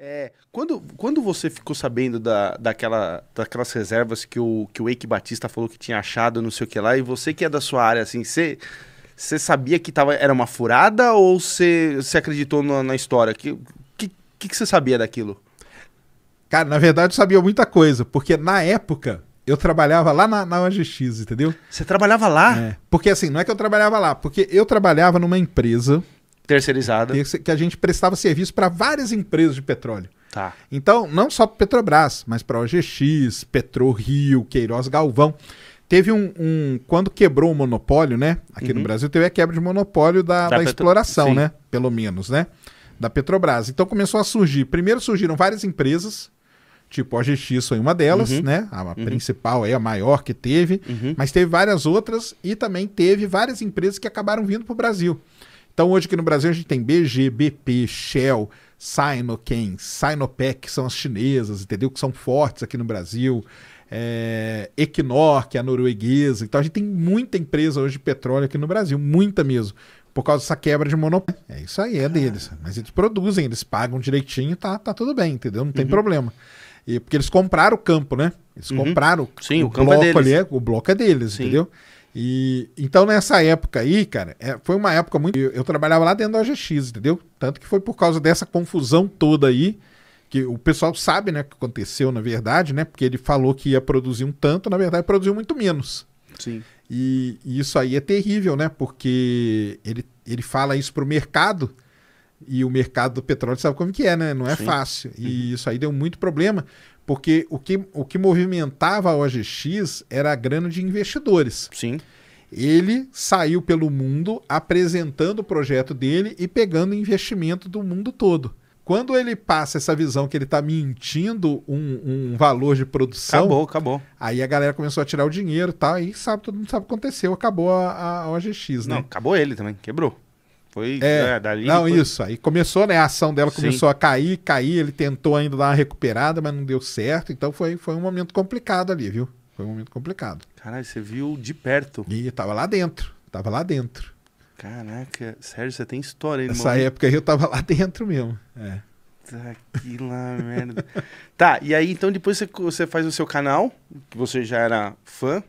É, quando, quando você ficou sabendo da, daquela, daquelas reservas que o, que o Eike Batista falou que tinha achado, não sei o que lá, e você que é da sua área, assim, você, você sabia que tava, era uma furada ou você, você acreditou na, na história? O que, que, que, que você sabia daquilo? Cara, na verdade eu sabia muita coisa, porque na época eu trabalhava lá na, na OGX, entendeu? Você trabalhava lá? É, porque assim, não é que eu trabalhava lá, porque eu trabalhava numa empresa Terceirizada. Que a gente prestava serviço para várias empresas de petróleo. Tá. Então, não só para Petrobras, mas para OGX, PetroRio, Queiroz Galvão. Teve um, um, Quando quebrou o monopólio, né? Aqui uhum. no Brasil teve a quebra de monopólio da, da, da exploração, né? Pelo menos, né? Da Petrobras. Então começou a surgir. Primeiro surgiram várias empresas, tipo a OGX foi uma delas, uhum. né? A, a uhum. principal é a maior que teve, uhum. mas teve várias outras e também teve várias empresas que acabaram vindo para o Brasil. Então hoje aqui no Brasil a gente tem BG, BP, Shell, Sinochem, Sinopec, que são as chinesas, entendeu? Que são fortes aqui no Brasil. É, Equinor, que é a norueguesa. Então a gente tem muita empresa hoje de petróleo aqui no Brasil, muita mesmo. Por causa dessa quebra de monopólio. É isso aí, é ah. deles. Mas eles produzem, eles pagam direitinho, tá, tá tudo bem, entendeu? Não tem uhum. problema. E, porque eles compraram o campo, né? Eles uhum. compraram Sim, o, o campo é bloco é deles. ali, o bloco é deles, Sim. entendeu? E então nessa época aí, cara, é, foi uma época muito. Eu, eu, trabalhava lá dentro da OGX, entendeu? Tanto que foi por causa dessa confusão toda aí, que o pessoal sabe, né, que aconteceu na verdade, né? Porque ele falou que ia produzir um tanto, na verdade produziu muito menos. Sim. E, e isso aí é terrível, né? Porque ele, ele fala isso pro mercado e o mercado do petróleo sabe como que é, né? Não é Sim. fácil. E uhum. isso aí deu muito problema, porque o que, o que movimentava a OGX era a grana de investidores. Sim. Ele saiu pelo mundo apresentando o projeto dele e pegando investimento do mundo todo. Quando ele passa essa visão que ele está mentindo um, um, valor de produção. Acabou, acabou. Aí a galera começou a tirar o dinheiro tal e sabe, todo mundo sabe o que aconteceu. Acabou a, a OGX, né? Não, acabou ele também, quebrou. Foi é, é dali. Não, isso. Aí começou, né? A ação dela começou Sim. a cair, cair. Ele tentou ainda dar uma recuperada, mas não deu certo. Então foi, foi um momento complicado ali, viu? Foi um momento complicado. Caralho, você viu de perto. E tava lá dentro. Tava lá dentro. Caraca, sério, você tem história aí, Nessa época aí eu tava lá dentro mesmo. É. Tá que lá, merda. tá, e aí então depois você, você faz o seu canal, que você já era fã,